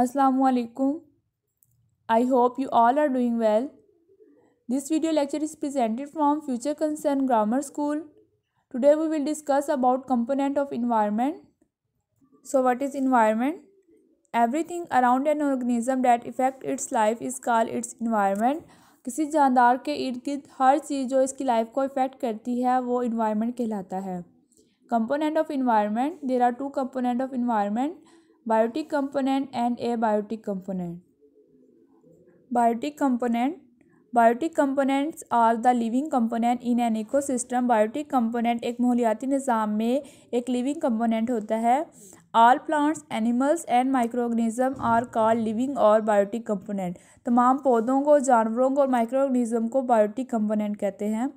Assalamualaikum. I hope you all are doing well. This video lecture is presented from Future Concern Grammar School. Today we will discuss about component of environment. So what is environment? Everything around an organism that affect its life is called its environment. किसी जानदार के इर्द गिर्द हर चीज़ जो इसकी life को effect करती है वो इन्वायरमेंट कहलाता है component of environment there are two component of environment biotic component and abiotic component biotic component biotic components are the living component in an ecosystem biotic component एक माहौलियाती निज़ाम में एक लिविंग कंपोनेंट होता है all plants animals and microorganism are called living और biotic component तमाम पौधों को जानवरों को और माइक्रो ऑर्गेनिज्म को बायोटिक कंपोनेंट कहते हैं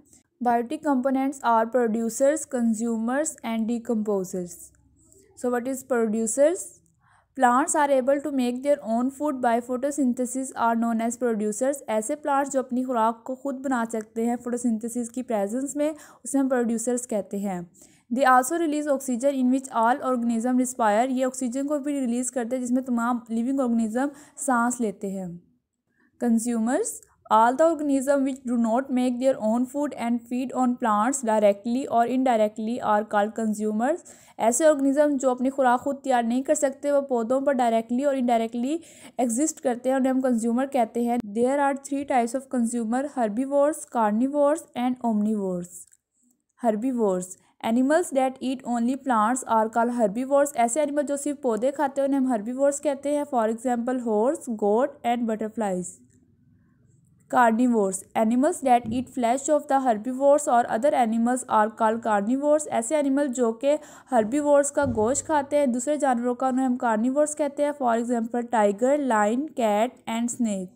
biotic components are producers consumers and D so what is producers plants are able to make their own food by photosynthesis are known as producers ऐसे प्लांट्स जो अपनी खुराक को खुद बना सकते हैं फोटोसिंथेसिस की प्रेजेंस में उसे हम प्रोड्यूसर्स कहते हैं they also release oxygen in which all organism respire ये ऑक्सीजन को भी रिलीज़ करते हैं जिसमें तमाम लिविंग ऑर्गेनिज्म सांस लेते हैं consumers all the organism which do not make their own food and feed on plants directly or indirectly are called consumers ऐसे ऑर्गेनिज्म जो अपनी खुराक खुद तैयार नहीं कर सकते वो पौधों पर डायरेक्टली और इनडायरेक्टली एग्जिस्ट करते हैं उन्हें हम कंज्यूमर कहते हैं there are three types of consumer herbivores carnivores and omnivores herbivores animals that eat only plants are call herbivores ऐसे एनिमल जो सिर्फ पौधे खाते हैं उन्हें हम हर्बीवोर्स कहते हैं for example horse goat and butterflies carnivores animals that eat flesh of the herbivores और other animals are call carnivores ऐसे एनिमल जो कि हर्बीवोर्स का गोश्त खाते हैं दूसरे जानवरों का उन्हें हम कार्निवोर्स कहते हैं for example tiger lion cat and snake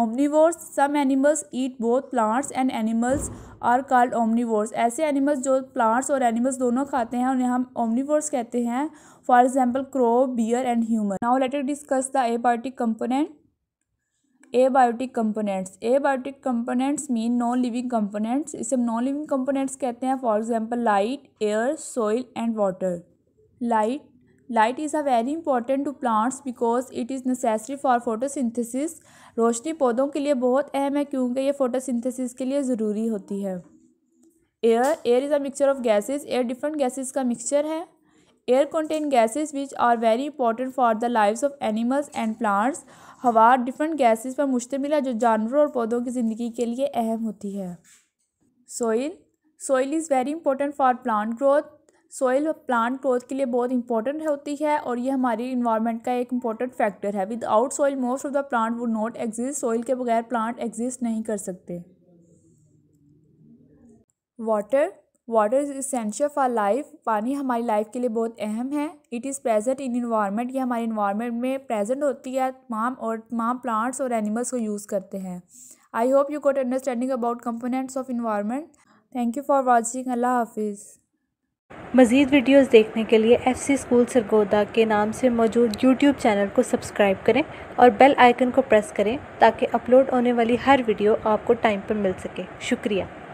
omnivores some animals eat both plants and animals are called omnivores ऐसे एनिमल्स जो प्लांट्स और एनिमल्स दोनों खाते हैं उन्हें हम ओमनीवोर्स कहते हैं for example crow bear and human now let us discuss the ए पार्टी component abiotic components abiotic components mean non living components इसे हम नॉन लिविंग कंपोनेंट्स कहते हैं for example light air soil and water light light is a very important to plants because it is necessary for photosynthesis रोशनी पौधों के लिए बहुत अहम है क्योंकि ये फोटोसिंथेसिस के लिए ज़रूरी होती है air air is a mixture of gases air different gases का मिक्सचर है air contain gases which are very important for the lives of animals and plants हवा डिफरेंट गैसेस पर मुश्तमिल है जो जानवरों और पौधों की ज़िंदगी के लिए अहम होती है soil soil is very important for plant growth soil plant growth के लिए बहुत इंपॉर्टेंट होती है और ये हमारी इन्वायरमेंट का एक इंपॉर्टेंट फैक्टर है without soil most of the plant would not exist soil के बगैर प्लांट एग्जिस्ट नहीं कर सकते water water is essential for life पानी हमारी लाइफ के लिए बहुत अहम है it is present in environment ये हमारे इन्वायरमेंट में प्रेजेंट होती है तमाम और तमाम प्लांट्स और एनिमल्स को यूज़ करते हैं I hope you got understanding about components of environment thank you for watching अल्लाह हाफिज़ मज़ीद वीडियोज़ देखने के लिए एफ सी स्कूल सरगोदा के नाम से मौजूद यूट्यूब चैनल को सब्सक्राइब करें और बेल आइकन को प्रेस करें ताकि अपलोड होने वाली हर वीडियो आपको टाइम पर मिल सके शुक्रिया